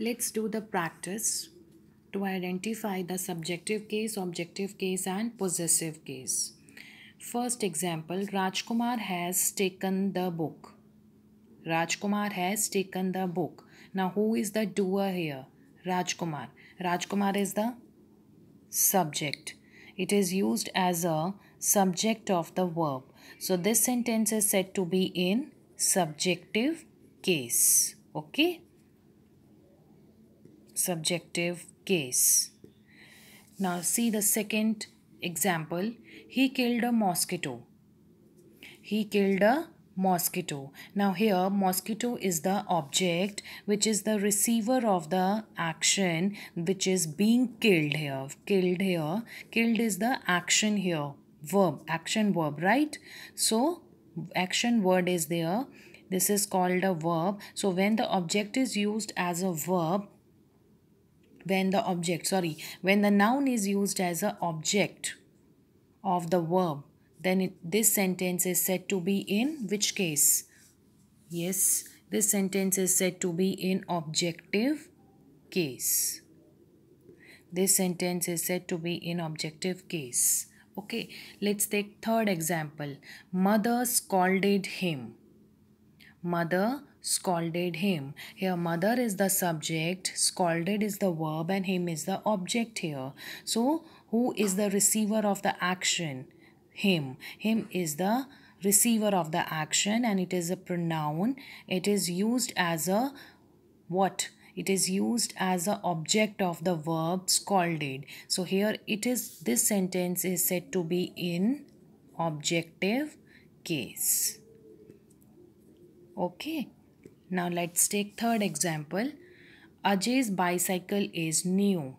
Let's do the practice to identify the subjective case, objective case and possessive case. First example, Rajkumar has taken the book. Rajkumar has taken the book. Now who is the doer here? Rajkumar. Rajkumar is the subject. It is used as a subject of the verb. So this sentence is said to be in subjective case. Okay subjective case. Now see the second example. He killed a mosquito. He killed a mosquito. Now here mosquito is the object which is the receiver of the action which is being killed here. Killed here. Killed is the action here. Verb. Action verb right. So action word is there. This is called a verb. So when the object is used as a verb when the object sorry when the noun is used as a object of the verb then it, this sentence is said to be in which case yes this sentence is said to be in objective case this sentence is said to be in objective case okay let's take third example mother scolded him mother scolded him. Here, mother is the subject, scolded is the verb, and him is the object here. So, who is the receiver of the action? Him. Him is the receiver of the action, and it is a pronoun. It is used as a what? It is used as a object of the verb scolded. So here it is this sentence is said to be in objective case. Okay. Now let's take third example. Ajay's bicycle is new.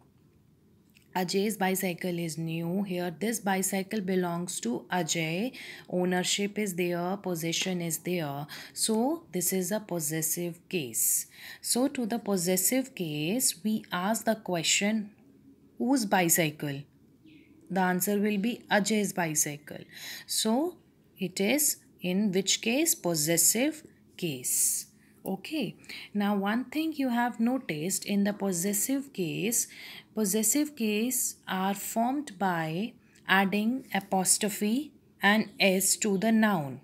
Ajay's bicycle is new. Here, this bicycle belongs to Ajay. Ownership is there, possession is there. So, this is a possessive case. So, to the possessive case, we ask the question whose bicycle? The answer will be Ajay's bicycle. So, it is in which case? Possessive case. Okay, now one thing you have noticed in the possessive case, possessive case are formed by adding apostrophe and s to the noun.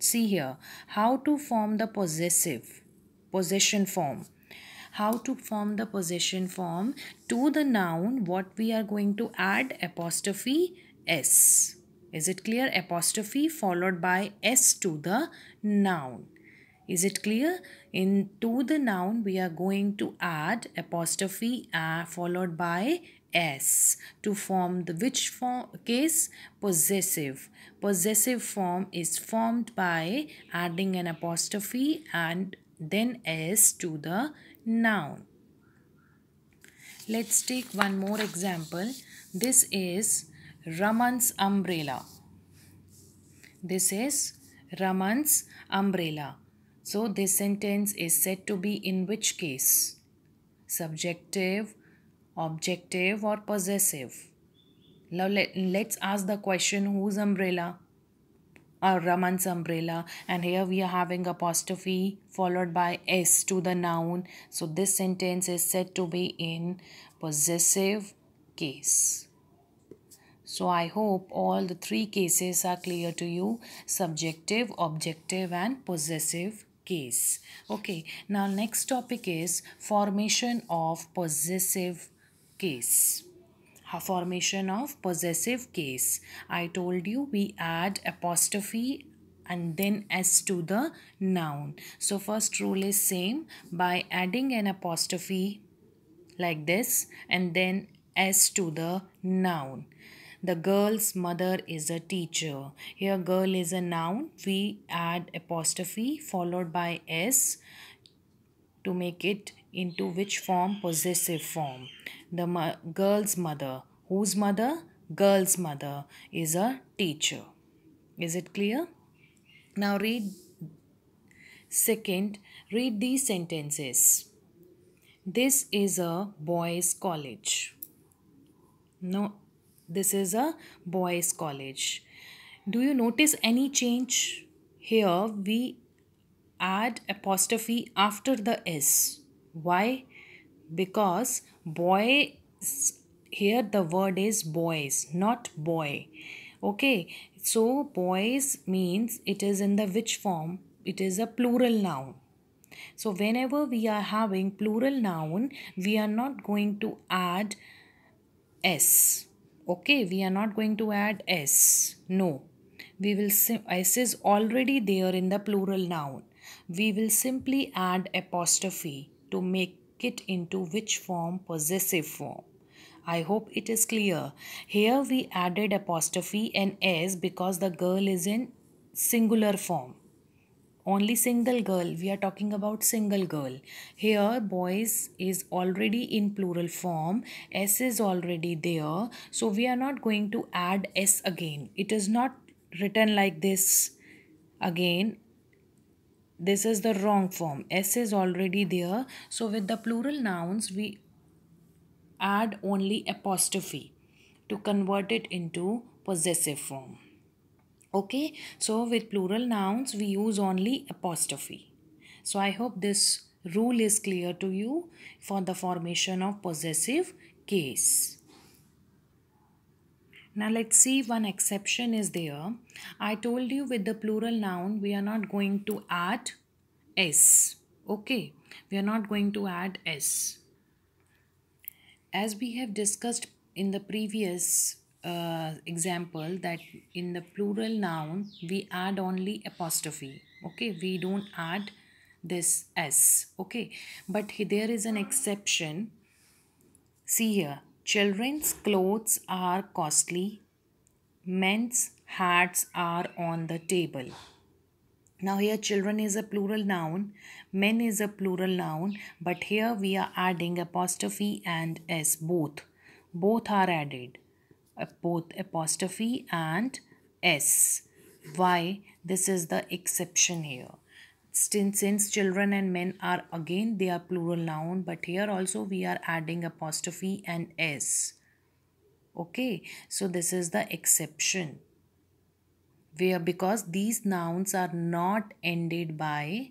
See here, how to form the possessive, possession form how to form the possession form to the noun what we are going to add apostrophe s is it clear apostrophe followed by s to the noun is it clear? Into the noun, we are going to add apostrophe uh, followed by s to form the which form case possessive possessive form is formed by adding an apostrophe and then s to the noun let's take one more example this is raman's umbrella this is raman's umbrella so this sentence is said to be in which case? Subjective, objective or possessive? Now let, let's ask the question whose umbrella? Or Raman's umbrella and here we are having apostrophe followed by s to the noun. So this sentence is said to be in possessive case. So I hope all the three cases are clear to you subjective, objective and possessive case. Okay, now next topic is formation of possessive case. formation of possessive case. I told you we add apostrophe and then s to the noun. So first rule is same by adding an apostrophe like this and then s to the noun. The girl's mother is a teacher. Here girl is a noun. We add apostrophe followed by S to make it into which form? Possessive form. The mo girl's mother. Whose mother? Girl's mother is a teacher. Is it clear? Now read. Second, read these sentences. This is a boys' college. No, this is a boys' college. Do you notice any change? Here we add apostrophe after the S. Why? Because boys, here the word is boys, not boy. Okay, so boys means it is in the which form? It is a plural noun. So whenever we are having plural noun, we are not going to add S okay we are not going to add s no we will s is already there in the plural noun we will simply add apostrophe to make it into which form possessive form I hope it is clear. Here we added apostrophe and s because the girl is in singular form only single girl we are talking about single girl here boys is already in plural form s is already there so we are not going to add s again it is not written like this again this is the wrong form s is already there so with the plural nouns we add only apostrophe to convert it into possessive form okay so with plural nouns we use only apostrophe so i hope this rule is clear to you for the formation of possessive case now let's see one exception is there i told you with the plural noun we are not going to add s okay we are not going to add s as we have discussed in the previous uh, example that in the plural noun we add only apostrophe okay we don't add this s okay but there is an exception see here children's clothes are costly men's hats are on the table now here children is a plural noun, men is a plural noun, but here we are adding apostrophe and s both. Both are added both apostrophe and s why this is the exception here since children and men are again they are plural noun but here also we are adding apostrophe and s okay so this is the exception where because these nouns are not ended by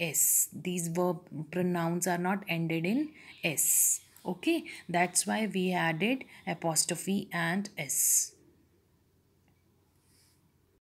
s these verb pronouns are not ended in s okay that's why we added apostrophe and s